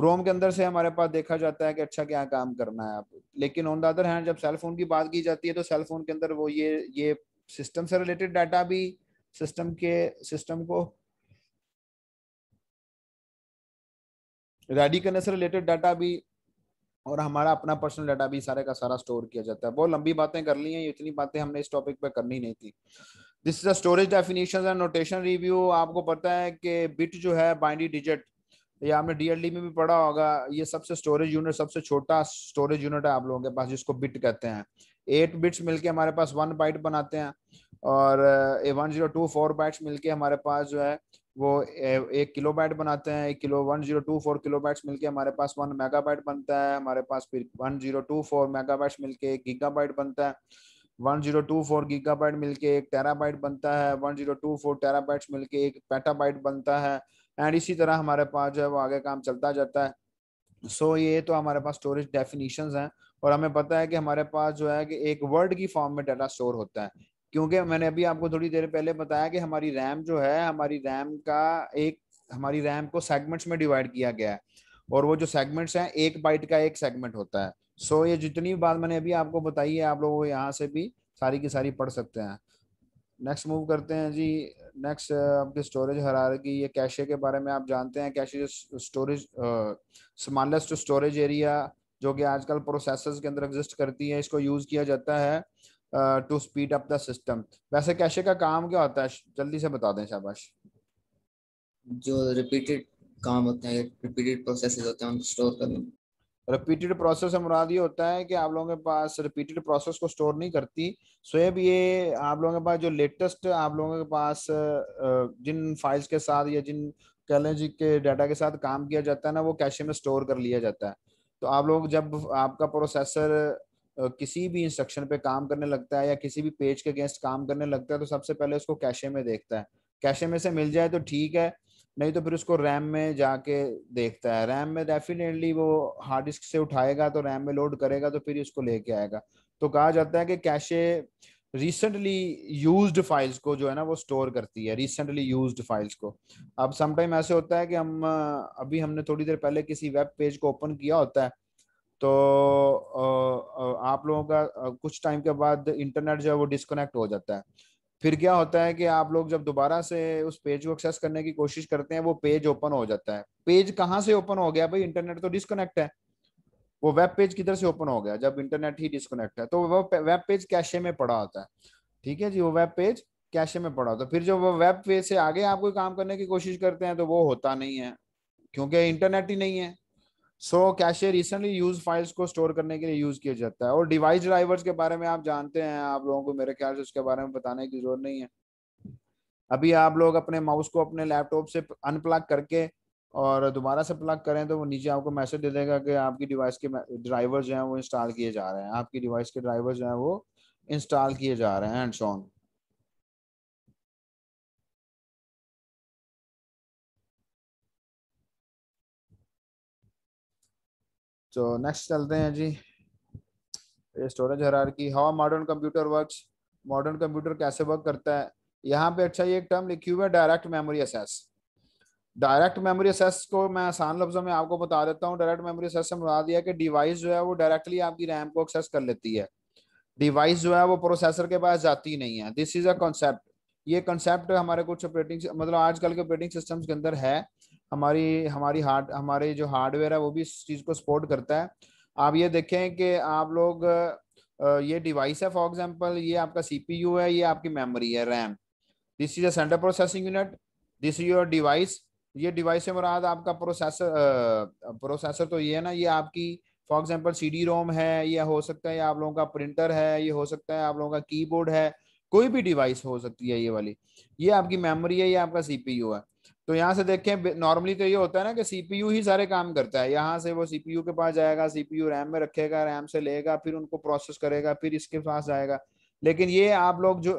रोम के अंदर से हमारे पास देखा जाता है कि अच्छा क्या काम करना है आप लेकिन ऑन द अदर हैंड जब सेल फोन की बात की जाती है तो सेल फोन के अंदर वो ये ये सिस्टम से रिलेटेड डाटा भी सिस्टम के सिस्टम को रेडी करने से रिलेटेड डाटा भी और हमारा अपना पर्सनल डाटा भी सारे का सारा स्टोर किया जाता है बहुत लंबी बातें कर ली हैं इतनी बातें हमने इस टॉपिक पर करनी नहीं थी this is storage definition and notation review आपको पता है कि बिट जो है बाइंडी डिजिट ये आपने डीएलडी में भी पढ़ा होगा ये सबसे स्टोरेज यूनिट सबसे छोटा स्टोरेज यूनिट है आप लोगों के पास जिसको बिट कहते हैं एट बिट्स मिलके हमारे पास वन बाइट बनाते हैं और one zero two four bytes मिलके हमारे पास जो है वो एक किलो बैट बनाते हैं एक kilo one zero two four kilo bytes मिलके हमारे पास वन मेगा बैट बनता है हमारे पास फिर one zero two four mega bytes मिलके एक गीगा बैट बनता है one zero two four giga byte मिलके एक टेरा बाइट बनता है one zero two four tera bytes मिलके एक पैटा बाइट बनता है एंड इसी तरह हमारे पास जो है वो आगे काम चलता जाता है सो so, ये तो हमारे पास स्टोरेज डेफिनेशन हैं और हमें पता है कि हमारे पास जो है कि एक वर्ड की फॉर्म में डाटा स्टोर होता है क्योंकि मैंने अभी आपको थोड़ी देर पहले बताया कि हमारी रैम जो है हमारी रैम का एक हमारी रैम को सेगमेंट्स में डिवाइड किया गया है और वो जो सेगमेंट्स हैं एक बाइट का एक सेगमेंट होता है सो so, ये जितनी बात मैंने अभी आपको बताई है आप लोग यहाँ से भी सारी की सारी पढ़ सकते हैं नेक्स्ट मूव करते हैं जी नेक्स्ट आपकी स्टोरेज की ये कैशे के बारे में आप जानते हैं cache storage smallest storage area जो कि आजकल प्रोसेसर्स के अंदर एग्जिस्ट करती है इसको यूज़ किया जाता है to speed up the system वैसे कैशे का काम क्या होता है जल्दी से बता दें शाबाश जो रिपीटेड काम होते हैं रिपीटेड प्रोसेसेस होते हैं उनको स्टोर करना रिपीटेड प्रोसेस मुराद ये होता है कि आप लोगों के पास रिपीटेड प्रोसेस को स्टोर नहीं करती सोएब ये आप लोगों के पास जो लेटेस्ट आप लोगों के पास uh, जिन फाइल्स के साथ या जिन कह के डाटा के साथ काम किया जाता है ना वो कैशे में स्टोर कर लिया जाता है तो आप लोग जब आपका प्रोसेसर किसी भी इंस्ट्रक्शन पे काम करने लगता है या किसी भी पेज के अगेंस्ट काम करने लगता है तो सबसे पहले उसको कैशे में देखता है कैशे में से मिल जाए तो ठीक है नहीं तो फिर उसको रैम में जाके देखता है रैम में डेफिनेटली वो हार्ड डिस्क से उठाएगा तो रैम में लोड करेगा तो फिर उसको लेके आएगा तो कहा जाता है कि कैशे रिसेंटली यूज्ड फाइल्स को जो है ना वो स्टोर करती है रिसेंटली यूज फाइल्स को अब समटाइम ऐसे होता है कि हम अभी हमने थोड़ी देर पहले किसी वेब पेज को ओपन किया होता है तो आप लोगों का कुछ टाइम के बाद इंटरनेट जो है वो डिस्कनेक्ट हो जाता है फिर क्या होता है कि आप लोग जब दोबारा से उस पेज को एक्सेस करने की कोशिश करते हैं वो पेज ओपन हो जाता है पेज कहाँ से ओपन हो गया भाई इंटरनेट तो डिस्कनेक्ट है वो वेब पेज किधर से ओपन हो गया जब इंटरनेट ही डिस्कनेक्ट है तो वो वेब पेज कैशे में पड़ा होता है ठीक है जी वो वेब पेज कैशे में पड़ा होता है फिर जब वो वेब पेज से आगे आप कोई काम करने की कोशिश करते हैं तो वो होता नहीं है क्योंकि इंटरनेट ही नहीं है so cache recently use files को स्टोर करने के लिए यूज किया जाता है और डिवाइस ड्राइवर्स के बारे में आप जानते हैं आप लोगों को मेरे ख्याल से उसके बारे में बताने की जरूरत नहीं है अभी आप लोग अपने माउस को अपने लैपटॉप से अनप्लग करके और दोबारा से प्लग करें तो वो नीचे आपको मैसेज दे देगा कि आपकी डिवाइस के ड्राइवर जो हैं वो इंस्टॉल किए जा रहे हैं आपकी डिवाइस के ड्राइवर जो हैं वो इंस्टॉल किए जा रहे हैं एंड सॉन्ग तो नेक्स्ट चलते हैं जी ये स्टोरेज की हवा modern computer works modern computer कैसे वर्क करता है यहाँ पे अच्छा ये एक टर्म लिखी हुई है direct memory access direct memory access को मैं आसान लफ्जों में आपको बता देता हूँ डायरेक्ट मेमोरी असेस से बता दिया कि डिवाइस जो है वो डायरेक्टली आपकी रैम को एक्सेस कर लेती है डिवाइस जो है वो प्रोसेसर के पास जाती नहीं है दिस इज अ कॉन्सेप्ट ये कंसेप्ट हमारे कुछ ऑपरेटिंग मतलब आजकल के ऑपरेटिंग सिस्टम्स के अंदर है हमारी हमारी हार्ड हमारे जो हार्डवेयर है वो भी इस चीज़ को सपोर्ट करता है आप ये देखें कि आप लोग ये डिवाइस है फॉर एग्जांपल ये आपका सीपीयू है ये आपकी मेमोरी है रैम दिस इज अंटर center processing unit this is your device ये डिवाइस से मुराद आपका प्रोसेसर प्रोसेसर तो ये है ना ये आपकी for example C D ROM है या हो सकता है आप लोगों का प्रिंटर है ये हो सकता है आप लोगों का कीबोर्ड है कोई भी डिवाइस हो सकती है ये वाली ये आपकी मेमोरी है ये आपका सीपीयू है तो यहाँ से देखें नॉर्मली तो ये होता है ना कि सीपीयू ही सारे काम करता है यहाँ से वो सीपीयू के पास जाएगा सीपीयू रैम में रखेगा रैम से लेगा फिर उनको प्रोसेस करेगा फिर इसके पास जाएगा लेकिन ये आप लोग जो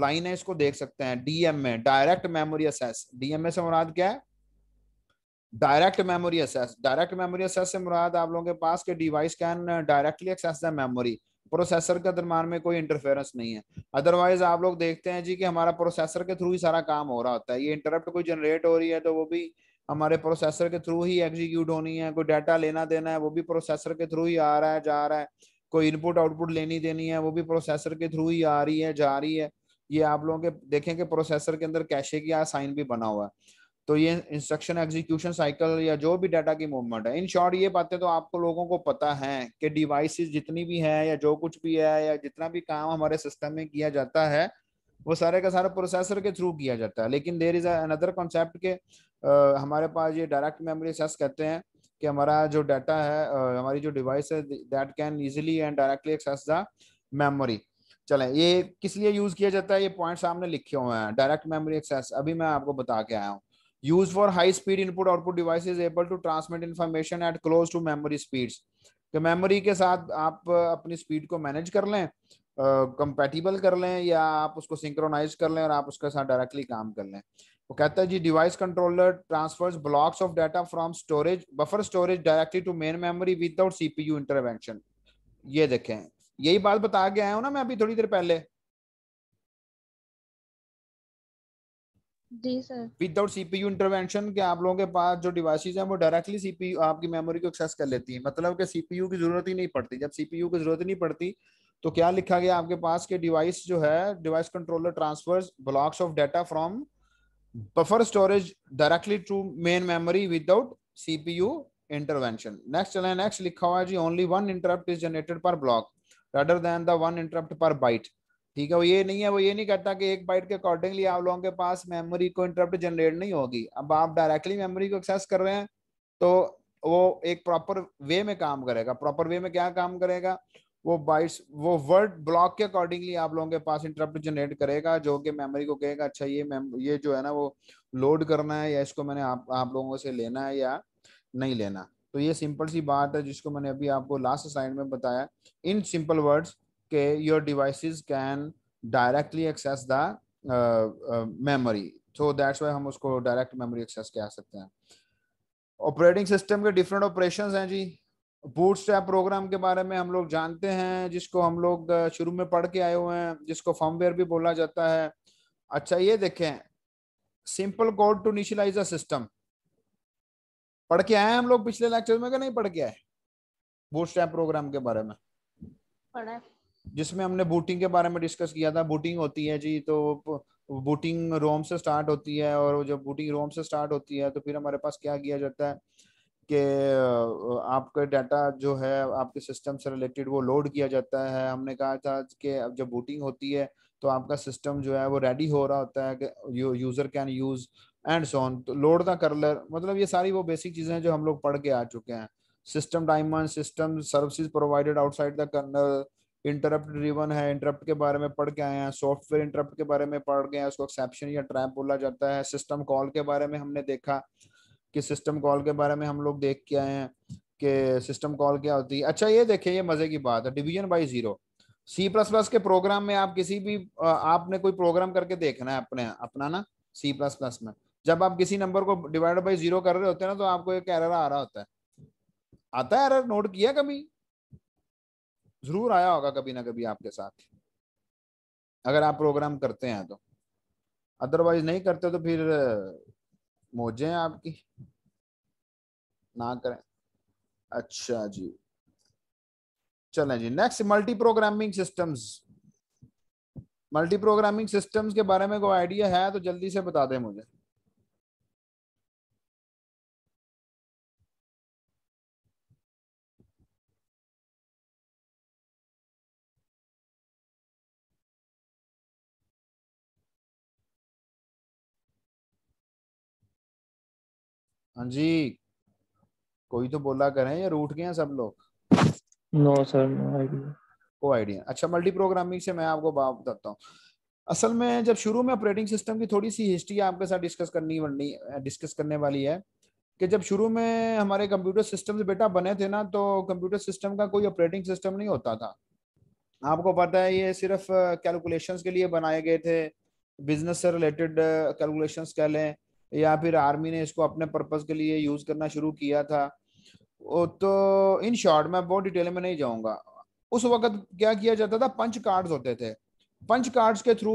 लाइन है इसको देख सकते हैं डीएम में डायरेक्ट मेमोरी असेस डीएमए से मुराद क्या है direct memory access direct memory access से मुराद आप लोगों के पास के device can directly access the memory processor के दरम्यान में कोई इंटरफेरेंस नहीं है अदरवाइज आप लोग देखते हैं जी कि हमारा प्रोसेसर के थ्रू ही सारा काम हो रहा होता है ये इंटरप्ट कोई जनरेट हो रही है तो वो भी हमारे प्रोसेसर के थ्रू ही एग्जीक्यूट होनी है कोई डाटा लेना देना है वो भी प्रोसेसर के थ्रू ही आ रहा है जा रहा है कोई इनपुट आउटपुट लेनी देनी है वो भी प्रोसेसर के थ्रू ही आ रही है जा रही है ये आप लोगों के देखें कि प्रोसेसर के अंदर कैशे की साइन भी बना हुआ है तो ये इंस्ट्रक्शन एग्जीक्यूशन साइकिल या जो भी डाटा की मूवमेंट है इन शॉर्ट ये बातें तो आपको लोगों को पता है कि डिवाइसेस जितनी भी है या जो कुछ भी है या जितना भी काम हमारे सिस्टम में किया जाता है वो सारे का सारा प्रोसेसर के थ्रू किया जाता है लेकिन देर इज अनदर कॉन्सेप्ट के आ, हमारे पास ये डायरेक्ट मेमोरी सेस कहते हैं कि हमारा जो डाटा है आ, हमारी जो डिवाइस है that can easily and directly access the memory चले ये किस लिए यूज किया जाता है ये पॉइंट सामने लिखे हुए हैं डायरेक्ट मेमोरी एक्सेस अभी मैं आपको बता के आया हूँ used for high speed input output device is able to transmit information at close to memory speeds कि मेमोरी के साथ आप अपनी स्पीड को मैनेज कर लें कंपेटिबल uh, कर लें या आप उसको सिंक्रोनाइज कर लें और आप उसके साथ डायरेक्टली काम कर लें वो कहता है जी device controller transfers blocks of data from storage buffer storage directly to main memory without CPU intervention ये देखें यही बात बता के आया हूँ ना मैं अभी थोड़ी देर पहले जी सर विदाउट सीपीयू इंटरवेंशन के आप लोगों के पास जो डिवाइस हैं वो डायरेक्टली सीपीयू आपकी मेमोरी को एक्सेस कर लेती है मतलब कि सीपीयू की जरूरत ही नहीं पड़ती जब सीपीयू की जरूरत ही नहीं पड़ती तो क्या लिखा गया आपके पास के डिवाइस जो है device controller transfer blocks of data from buffer storage directly to main memory without CPU intervention next चले नेक्स्ट लिखा हुआ है जी only one interrupt is generated per block rather than the one interrupt per ठीक है वो ये नहीं है वो ये नहीं करता कि एक बाइट के अकॉर्डिंगली आप लोगों के पास मेमोरी को इंटरप्ट जनरेट नहीं होगी अब आप डायरेक्टली मेमोरी को एक्सेस कर रहे हैं तो वो एक प्रॉपर वे में काम करेगा प्रॉपर वे में क्या काम करेगा वो बाइट्स वो वर्ड ब्लॉक के अकॉर्डिंगली आप लोगों के पास इंटरप्ट जनरेट करेगा जो कि मेमोरी को कहेगा अच्छा ये मेम ये जो है ना वो लोड करना है या इसको मैंने आप आप लोगों से लेना है या नहीं लेना तो ये सिंपल सी बात है जिसको मैंने अभी आपको लास्ट साइड में बताया इन सिंपल वर्ड्स के your devices can directly access the memory so that's why हम उसको डायरेक्ट मेमोरी एक्सेस कह सकते हैं ऑपरेटिंग सिस्टम के डिफरेंट ऑपरेशंस हैं जी बूटस्ट्रैप प्रोग्राम के बारे में हम लोग जानते हैं जिसको हम लोग uh, शुरू में पढ़ के आए हुए हैं जिसको फॉर्मवेयर भी बोला जाता है अच्छा ये देखें simple code to initialize a system पढ़ के आए हम लोग पिछले लेक्चर में क्या नहीं पढ़ के आए बूटस्ट्रैप प्रोग्राम के बारे में पढ़ा जिसमें हमने बूटिंग के बारे में डिस्कस किया था बूटिंग होती है जी तो बूटिंग रोम से स्टार्ट होती है और जब बूटिंग रोम से स्टार्ट होती है तो फिर हमारे पास क्या किया जाता है कि आपका डाटा जो है आपके सिस्टम से रिलेटेड वो लोड किया जाता है हमने कहा था कि अब जब बूटिंग होती है तो आपका सिस्टम जो है वो रेडी हो रहा होता है कि you, user can use and सोन तो लोड द करलर मतलब ये सारी वो बेसिक चीज़ें हैं जो हम लोग पढ़ के आ चुके हैं system daemon system services provided outside the kernel interrupt driven है इंटरप्ट के बारे में पढ़ के आए हैं सॉफ्टवेयर इंटरप्ट के बारे में पढ़ गए हैं उसको एक्सेप्शन या ट्रैप बोला जाता है सिस्टम कॉल के बारे में हमने देखा कि सिस्टम कॉल के बारे में हम लोग देख के आए हैं कि सिस्टम कॉल क्या होती है अच्छा ये देखिए ये मजे की बात है division by zero C plus plus के प्रोग्राम में आप किसी भी आपने कोई प्रोग्राम करके देखना है अपने अपना ना सी प्लस प्लस में जब आप किसी नंबर को डिवाइड बाई जीरो कर रहे होते हैं ना तो आपको एक एरर आ रहा होता है आता है एरर नोट किया कभी जरूर आया होगा कभी ना कभी आपके साथ अगर आप प्रोग्राम करते हैं तो अदरवाइज नहीं करते तो फिर मोजे हैं आपकी ना करें अच्छा जी चलें जी next multi programming systems multi programming systems के बारे में कोई आइडिया है तो जल्दी से बता दें मुझे हाँ जी कोई तो बोला करें या रूठ गए हैं सब लोग नो सर नो आइडिया को अच्छा मल्टी प्रोग्रामिंग से मैं आपको बताता हूँ असल में जब शुरू में ऑपरेटिंग सिस्टम की थोड़ी सी हिस्ट्री आपके साथ डिस्कस करनी बननी डिस्कस करने वाली है कि जब शुरू में हमारे कंप्यूटर सिस्टम बेटा बने थे ना तो कंप्यूटर सिस्टम का कोई ऑपरेटिंग सिस्टम नहीं होता था आपको पता है ये सिर्फ कैलकुलेशंस के लिए बनाए गए थे बिजनेस से रिलेटेड कैलकुलेशंस कह लें या फिर आर्मी ने इसको अपने पर्पज के लिए यूज करना शुरू किया था तो इन शॉर्ट मैं बहुत डिटेल में नहीं जाऊंगा उस वक्त क्या किया जाता था पंच कार्ड्स होते थे पंच कार्ड्स के थ्रू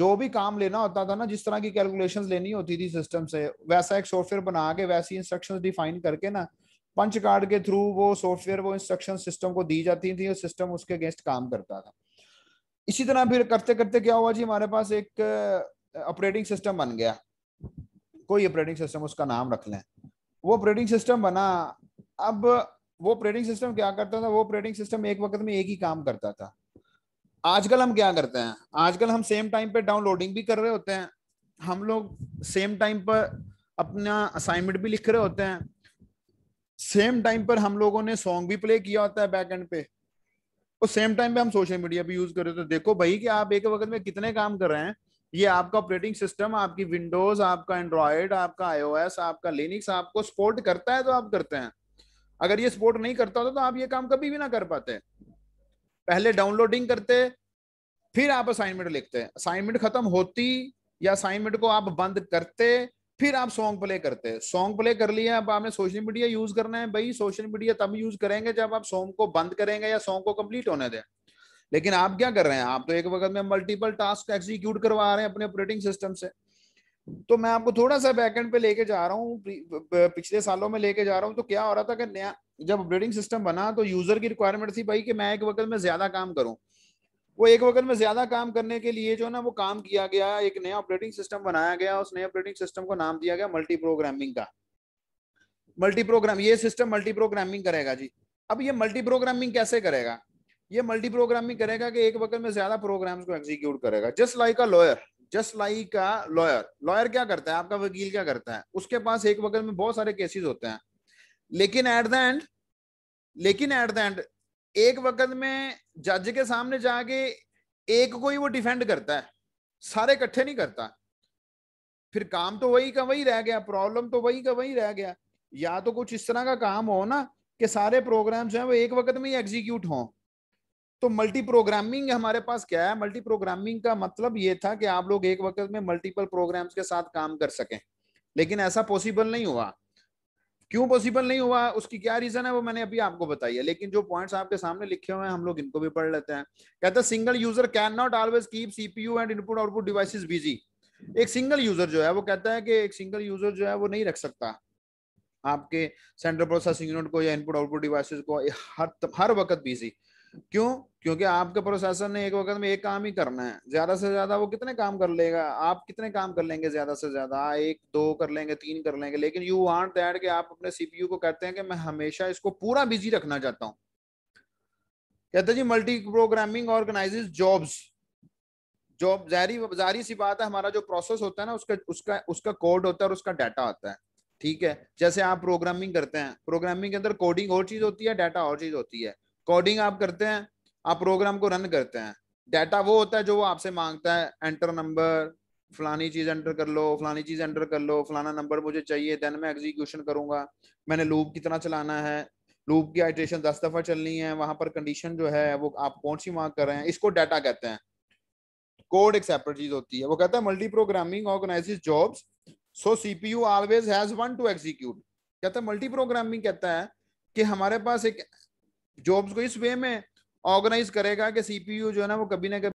जो भी काम लेना होता था ना जिस तरह की कैलकुलेशन लेनी होती थी सिस्टम से वैसा एक सॉफ्टवेयर बना के वैसी इंस्ट्रक्शन डिफाइन करके ना पंच कार्ड के थ्रू वो सॉफ्टवेयर वो इंस्ट्रक्शन सिस्टम को दी जाती थी और सिस्टम उसके अगेंस्ट काम करता था इसी तरह फिर करते करते क्या हुआ जी हमारे पास एक ऑपरेटिंग सिस्टम बन गया कोई ऑपरेटिंग सिस्टम उसका नाम रख लें वो ऑपरेटिंग सिस्टम बना अब वो ऑपरेटिंग सिस्टम क्या करता था वो ऑपरेटिंग सिस्टम एक वक्त में एक ही काम करता था आजकल हम क्या करते हैं आजकल हम सेम टाइम पे डाउनलोडिंग भी कर रहे होते हैं हम लोग सेम टाइम पर अपना असाइनमेंट भी लिख रहे होते हैं सेम टाइम पर हम लोगों ने सॉन्ग भी प्ले किया होता है बैक एंड पे और सेम टाइम पे हम सोशल मीडिया भी यूज कर रहे होते हैं देखो भाई कि आप एक वक्त में कितने काम कर रहे हैं ये आपका ऑपरेटिंग सिस्टम आपकी विंडोज आपका एंड्रॉयड आपका आईओएस आपका लिनिक्स आपको सपोर्ट करता है तो आप करते हैं अगर ये सपोर्ट नहीं करता होता तो आप ये काम कभी भी ना कर पाते पहले डाउनलोडिंग करते फिर आप असाइनमेंट लिखते असाइनमेंट खत्म होती या असाइनमेंट को आप बंद करते फिर आप सॉन्ग प्ले करते सॉन्ग प्ले कर लिया अब आपने सोशल मीडिया यूज करना है भाई सोशल मीडिया तब यूज करेंगे जब आप सॉन्ग को बंद करेंगे या सॉन्ग को कंप्लीट होने दें लेकिन आप क्या कर रहे हैं आप तो एक वक्त में मल्टीपल टास्क एग्जीक्यूट करवा रहे हैं अपने ऑपरेटिंग सिस्टम से तो मैं आपको थोड़ा सा बैकएंड पे लेके जा रहा हूँ पिछले सालों में लेके जा रहा हूँ तो क्या हो रहा था कि नया जब ऑपरेटिंग सिस्टम बना तो यूजर की रिक्वायरमेंट थी भाई कि मैं एक वक्त में ज्यादा काम करूँ वो एक वक्त में ज्यादा काम करने के लिए जो ना वो काम किया गया एक नया ऑपरेटिंग सिस्टम बनाया गया उस नए ऑपरेटिंग सिस्टम को नाम दिया गया मल्टी प्रोग्रामिंग का मल्टी प्रोग्राम ये सिस्टम मल्टी प्रोग्रामिंग करेगा जी अब ये मल्टी प्रोग्रामिंग कैसे करेगा ये मल्टी प्रोग्रामिंग करेगा कि एक वक्त में ज्यादा प्रोग्राम्स को एग्जीक्यूट करेगा just like a lawyer just like a lawyer lawyer क्या करता है आपका वकील क्या करता है उसके पास एक वक्त में बहुत सारे केसेस होते हैं लेकिन एट द एंड लेकिन एट द एंड एक वक्त में जज के सामने जाके एक को ही वो डिफेंड करता है सारे इकट्ठे नहीं करता फिर काम तो वही का वही रह गया प्रॉब्लम तो वही का वही रह गया या तो कुछ इस तरह का काम हो ना कि सारे प्रोग्राम्स जो है वो एक वक्त में ही एग्जीक्यूट हों तो मल्टी प्रोग्रामिंग हमारे पास क्या है मल्टी प्रोग्रामिंग का मतलब ये था कि आप लोग एक वक्त में मल्टीपल प्रोग्राम्स के साथ काम कर सकें लेकिन ऐसा पॉसिबल नहीं हुआ क्यों पॉसिबल नहीं हुआ उसकी क्या रीजन है वो मैंने अभी आपको बताई है लेकिन जो पॉइंट्स आपके सामने लिखे हुए हैं हम लोग इनको भी पढ़ लेते हैं कहता है single user can not always keep CPU and input output devices busy एक सिंगल यूजर जो है वो कहता है कि एक सिंगल यूजर जो है वो नहीं रख सकता आपके सेंट्रल प्रोसेसिंग यूनिट को या इनपुट आउटपुट डिवाइसेस को हर हर वक्त बिजी क्यों क्योंकि आपके प्रोसेसर ने एक वक्त में एक काम ही करना है ज्यादा से ज्यादा वो कितने काम कर लेगा आप कितने काम कर लेंगे ज्यादा से ज्यादा एक दो कर लेंगे तीन कर लेंगे लेकिन यू वांट दैट कि आप अपने सीपीयू को कहते हैं कि मैं हमेशा इसको पूरा बिजी रखना चाहता हूँ कहते जी multi programming organise jobs job जारी जारी सी बात है हमारा जो प्रोसेस होता है ना उसका उसका उसका कोड होता है और उसका डाटा होता है ठीक है जैसे आप प्रोग्रामिंग करते हैं प्रोग्रामिंग के अंदर कोडिंग और चीज होती है डाटा और चीज होती है कोडिंग आप करते हैं आप प्रोग्राम को रन करते हैं डाटा वो होता है जो वो आपसे मांगता है एंटर नंबर फलानी चीज एंटर कर लो फलानी चीज एंटर कर लो फलाना नंबर मुझे चाहिए देन मैं एग्जीक्यूशन करूंगा मैंने लूप कितना चलाना है लूप की आइट्रेशन दस दफा चलनी है वहां पर कंडीशन जो है वो आप कौन सी मार्क कर रहे हैं इसको डाटा कहते हैं कोड एक सेपरेट चीज होती है वो कहता है multi programming organises job so CPU always has one to execute कहता है मल्टी प्रोग्रामिंग कहता है कि हमारे पास एक जॉब्स को इस वे में ऑर्गेनाइज करेगा कि सीपीयू जो है ना वो कभी ना कभी